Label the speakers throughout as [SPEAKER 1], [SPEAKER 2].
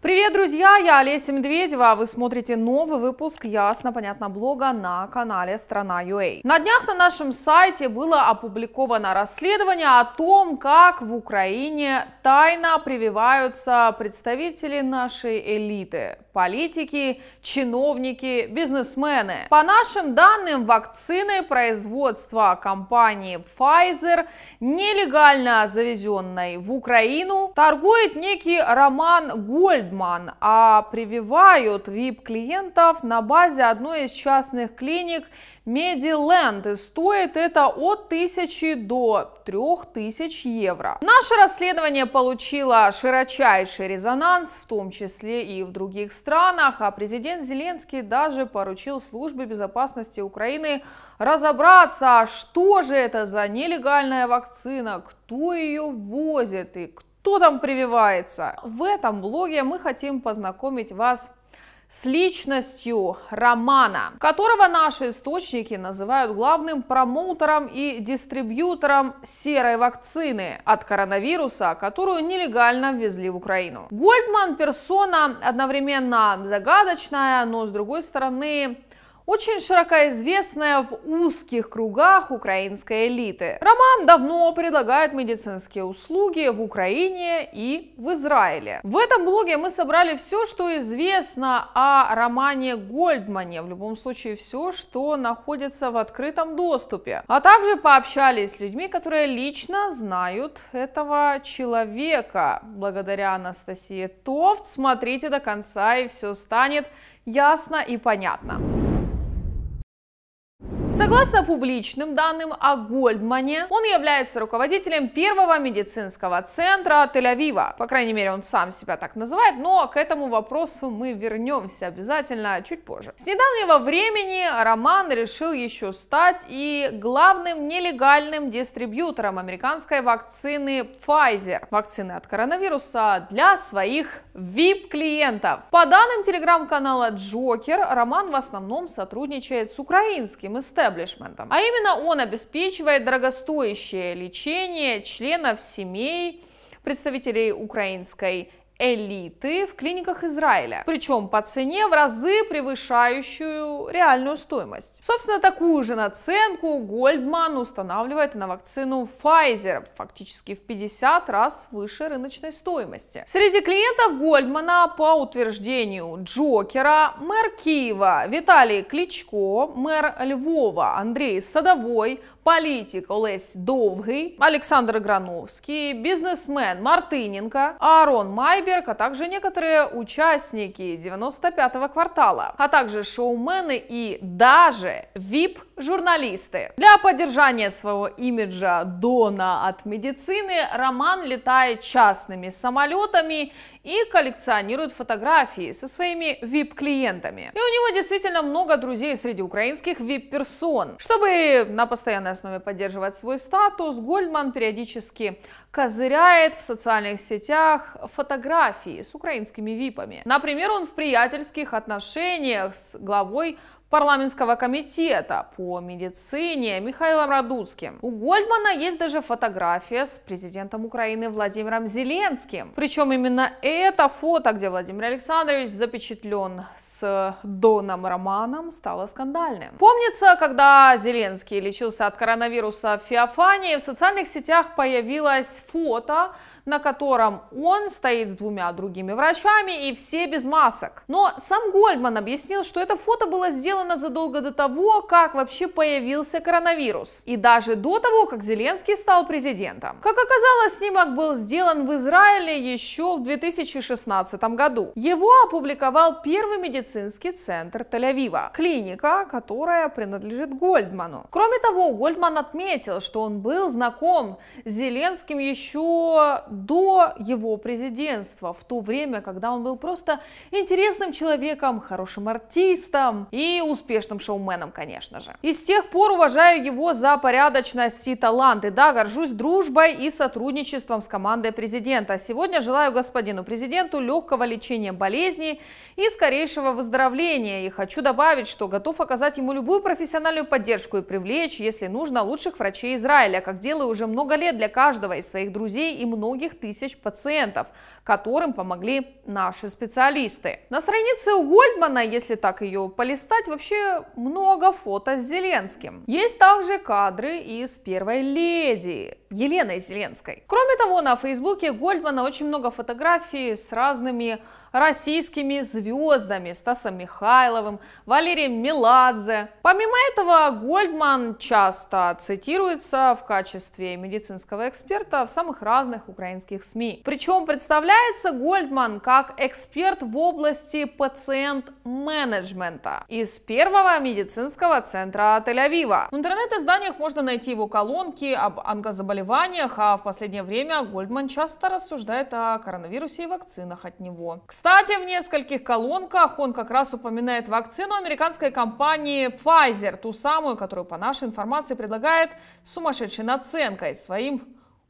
[SPEAKER 1] Привет, друзья! Я Олеся Медведева. А вы смотрите новый выпуск ясно-понятно блога на канале Страна .ua. На днях на нашем сайте было опубликовано расследование о том, как в Украине тайно прививаются представители нашей элиты – политики, чиновники, бизнесмены. По нашим данным, вакцины производства компании Pfizer, нелегально завезенной в Украину, торгует некий Роман Гольд, Шельдман, а прививают VIP-клиентов на базе одной из частных клиник Медиленд. И стоит это от 1000 до 3000 евро. Наше расследование получило широчайший резонанс, в том числе и в других странах, а президент Зеленский даже поручил службе безопасности Украины разобраться, что же это за нелегальная вакцина, кто ее возит и кто кто там прививается? В этом блоге мы хотим познакомить вас с личностью Романа, которого наши источники называют главным промоутером и дистрибьютором серой вакцины от коронавируса, которую нелегально ввезли в Украину. Гольдман персона одновременно загадочная, но с другой стороны очень широко известная в узких кругах украинской элиты. Роман давно предлагает медицинские услуги в Украине и в Израиле. В этом блоге мы собрали все, что известно о Романе Гольдмане, в любом случае все, что находится в открытом доступе, а также пообщались с людьми, которые лично знают этого человека. Благодаря Анастасии Тофт смотрите до конца и все станет ясно и понятно. Согласно публичным данным о Гольдмане, он является руководителем первого медицинского центра Тель-Авива. По крайней мере, он сам себя так называет, но к этому вопросу мы вернемся обязательно чуть позже. С недавнего времени Роман решил еще стать и главным нелегальным дистрибьютором американской вакцины Pfizer, вакцины от коронавируса, для своих VIP-клиентов. По данным телеграм-канала Джокер, Роман в основном сотрудничает с украинским СТ истеблишментом. А именно он обеспечивает дорогостоящее лечение членов семей представителей украинской элиты в клиниках Израиля, причем по цене в разы превышающую реальную стоимость. Собственно, такую же наценку Goldman устанавливает на вакцину Pfizer, фактически в 50 раз выше рыночной стоимости. Среди клиентов Гольдмана, по утверждению Джокера, мэр Киева Виталий Кличко, мэр Львова Андрей Садовой, політик Олесь Довгий, Александр Грановский, бизнесмен Мартыненко, Аарон Майберг, а также некоторые участники 95-го квартала, а также шоумены и даже VIP-журналисты. Для поддержания своего имиджа Дона от медицины Роман летает частными самолетами и коллекционирует фотографии со своими VIP-клиентами. И у него действительно много друзей среди украинских VIP-персон. Чтобы на постоянной основе поддерживать свой статус, Гольдман периодически козыряет в социальных сетях фотографии с украинскими випами. Например, он в приятельских отношениях с главой парламентского комитета по медицине Михаилом Радуцким. У Гольдмана есть даже фотография с президентом Украины Владимиром Зеленским. Причем именно это фото, где Владимир Александрович запечатлен с Доном Романом, стало скандальным. Помнится, когда Зеленский лечился от коронавируса в Феофании, в социальных сетях появилось фото на котором он стоит с двумя другими врачами и все без масок. Но сам Гольдман объяснил, что это фото было сделано задолго до того, как вообще появился коронавирус. И даже до того, как Зеленский стал президентом. Как оказалось, снимок был сделан в Израиле еще в 2016 году. Его опубликовал первый медицинский центр Тель-Авива, клиника, которая принадлежит Гольдману. Кроме того, Гольдман отметил, что он был знаком с Зеленским еще до его президентства, в то время, когда он был просто интересным человеком, хорошим артистом и успешным шоуменом, конечно же. И с тех пор уважаю его за порядочность и таланты, да, горжусь дружбой и сотрудничеством с командой президента. Сегодня желаю господину президенту легкого лечения болезни и скорейшего выздоровления. И хочу добавить, что готов оказать ему любую профессиональную поддержку и привлечь, если нужно, лучших врачей Израиля, как делаю уже много лет для каждого из своих друзей и многих многих тысяч пациентов, которым помогли наши специалисты. На странице у Гольдмана, если так ее полистать, вообще много фото с Зеленским. Есть также кадры из первой леди Еленой Зеленской. Кроме того, на Фейсбуке Гольдмана очень много фотографий с разными российскими звездами, Стасом Михайловым, Валерием Меладзе. Помимо этого, Гольдман часто цитируется в качестве медицинского эксперта в самых разных украинских СМИ. Причем представляется Гольдман как эксперт в области пациент-менеджмента из первого медицинского центра Тель-Авива. В интернет-изданиях можно найти его колонки об онкозаболеваниях заболеваниях, а в последнее время Гольдман часто рассуждает о коронавирусе и вакцинах от него. Кстати, в нескольких колонках он как раз упоминает вакцину американской компании Pfizer, ту самую, которую, по нашей информации, предлагает сумасшедшей наценкой своим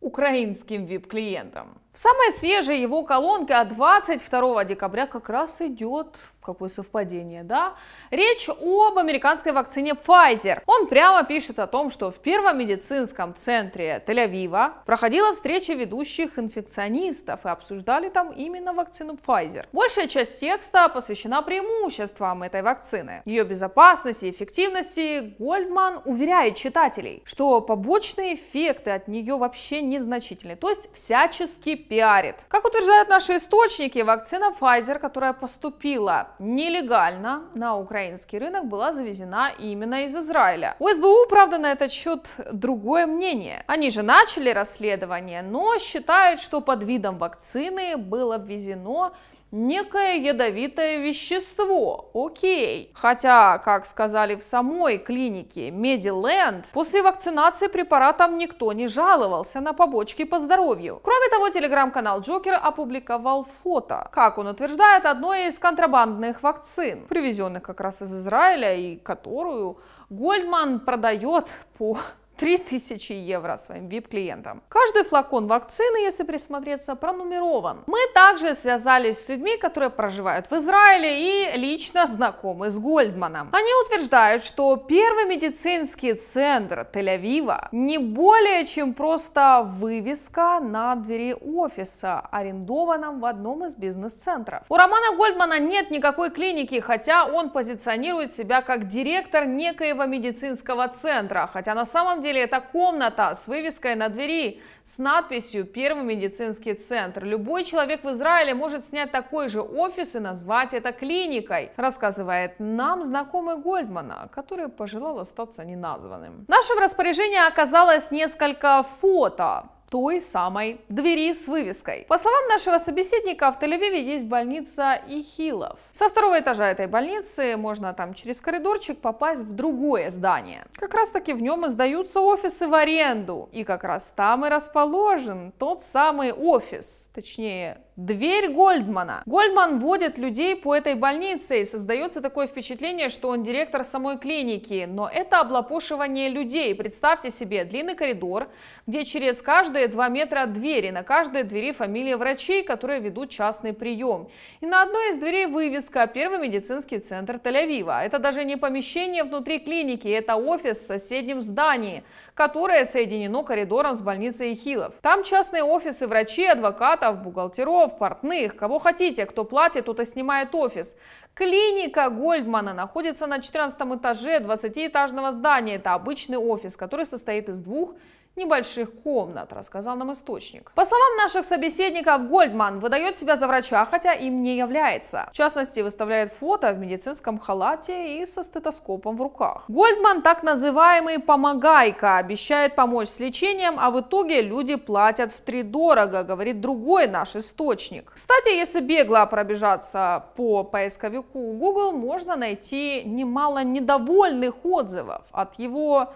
[SPEAKER 1] украинским вип-клиентам. Самая свежая его колонка от 22 декабря как раз идет, какое совпадение, да? Речь об американской вакцине Pfizer. Он прямо пишет о том, что в первом медицинском центре Тель-Авива проходила встреча ведущих инфекционистов и обсуждали там именно вакцину Pfizer. Большая часть текста посвящена преимуществам этой вакцины, ее безопасности и эффективности. Гольдман уверяет читателей, что побочные эффекты от нее вообще незначительны, то есть всячески пиарит. Как утверждают наши источники, вакцина Pfizer, которая поступила нелегально на украинский рынок, была завезена именно из Израиля. У СБУ, правда, на этот счет другое мнение. Они же начали расследование, но считают, что под видом вакцины было ввезено некое ядовитое вещество. Окей. Хотя, как сказали в самой клинике Медиленд, после вакцинации препаратом никто не жаловался на побочки по здоровью. Кроме того, телеграм-канал Джокер опубликовал фото, как он утверждает, одной из контрабандных вакцин, привезенных как раз из Израиля и которую Гольдман продает по 3000 евро своим VIP-клиентам. Каждый флакон вакцины, если присмотреться, пронумерован. Мы также связались с людьми, которые проживают в Израиле и лично знакомы с Гольдманом. Они утверждают, что первый медицинский центр Тель-Авива не более чем просто вывеска на двери офиса, арендованном в одном из бизнес-центров. У Романа Гольдмана нет никакой клиники, хотя он позиционирует себя как директор некоего медицинского центра, хотя на самом деле деле это комната с вывеской на двери с надписью «Первый медицинский центр». Любой человек в Израиле может снять такой же офис и назвать это клиникой, рассказывает нам знакомый Гольдмана, который пожелал остаться неназванным. В нашем распоряжении оказалось несколько фото той самой двери с вывеской. По словам нашего собеседника, в Тель-Авиве есть больница Ихилов. Со второго этажа этой больницы можно там через коридорчик попасть в другое здание. Как раз таки в нем и сдаются офисы в аренду. И как раз там и расположен тот самый офис, точнее Дверь Гольдмана. Гольдман водит людей по этой больнице и создается такое впечатление, что он директор самой клиники. Но это облапошивание людей. Представьте себе длинный коридор, где через каждые два метра двери. На каждой двери фамилия врачей, которые ведут частный прием. И на одной из дверей вывеска «Первый медицинский центр Тель-Авива». Это даже не помещение внутри клиники, это офис в соседнем здании, которое соединено коридором с больницей Хилов. Там частные офисы врачей, адвокатов, бухгалтеров, друзов, портных, кого хотите, кто платит, тот и снимает офис. Клиника Гольдмана находится на 14 этаже 20-этажного здания. Это обычный офис, который состоит из двух небольших комнат, рассказал нам источник. По словам наших собеседников, Гольдман выдает себя за врача, хотя им не является. В частности, выставляет фото в медицинском халате и со стетоскопом в руках. Гольдман так называемый «помогайка», обещает помочь с лечением, а в итоге люди платят в три дорого, говорит другой наш источник. Кстати, если бегло пробежаться по поисковику Google, можно найти немало недовольных отзывов от его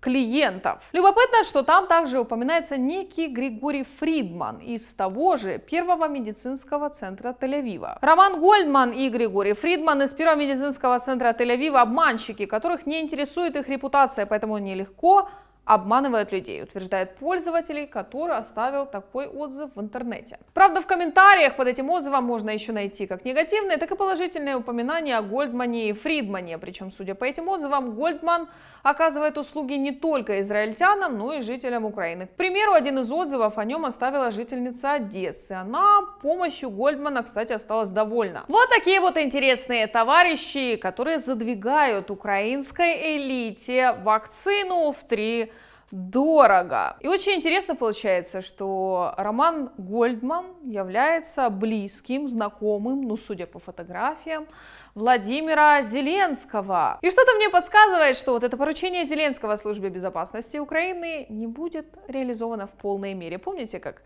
[SPEAKER 1] клиентов. Любопытно, что там также упоминается некий Григорий Фридман из того же Первого медицинского центра Тель-Авива. Роман Гольдман и Григорий Фридман из Первого медицинского центра Тель-Авива – обманщики, которых не интересует их репутация, поэтому нелегко обманывает людей, утверждает пользователей, который оставил такой отзыв в интернете. Правда, в комментариях под этим отзывом можно еще найти как негативные, так и положительные упоминания о Гольдмане и Фридмане. Причем, судя по этим отзывам, Гольдман оказывает услуги не только израильтянам, но и жителям Украины. К примеру, один из отзывов о нем оставила жительница Одессы. Она помощью Гольдмана, кстати, осталась довольна. Вот такие вот интересные товарищи, которые задвигают украинской элите вакцину в три дорого. И очень интересно получается, что Роман Гольдман является близким, знакомым, ну, судя по фотографиям, Владимира Зеленского. И что-то мне подсказывает, что вот это поручение Зеленского службе безопасности Украины не будет реализовано в полной мере. Помните, как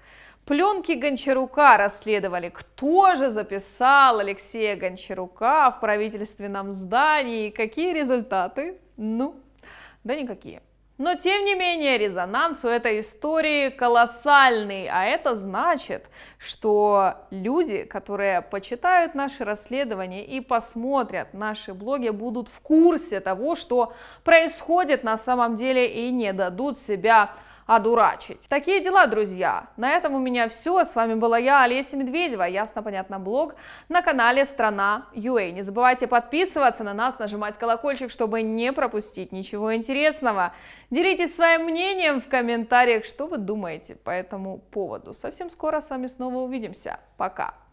[SPEAKER 1] пленки Гончарука расследовали, кто же записал Алексея Гончарука в правительственном здании, какие результаты? Ну, да никакие. Но, тем не менее, резонанс у этой истории колоссальный, а это значит, что люди, которые почитают наши расследования и посмотрят наши блоги, будут в курсе того, что происходит на самом деле и не дадут себя одурачить. Такие дела, друзья. На этом у меня все. С вами была я, Олеся Медведева, Ясно Понятно блог на канале Страна UA. Не забывайте подписываться на нас, нажимать колокольчик, чтобы не пропустить ничего интересного. Делитесь своим мнением в комментариях, что вы думаете по этому поводу. Совсем скоро с вами снова увидимся. Пока!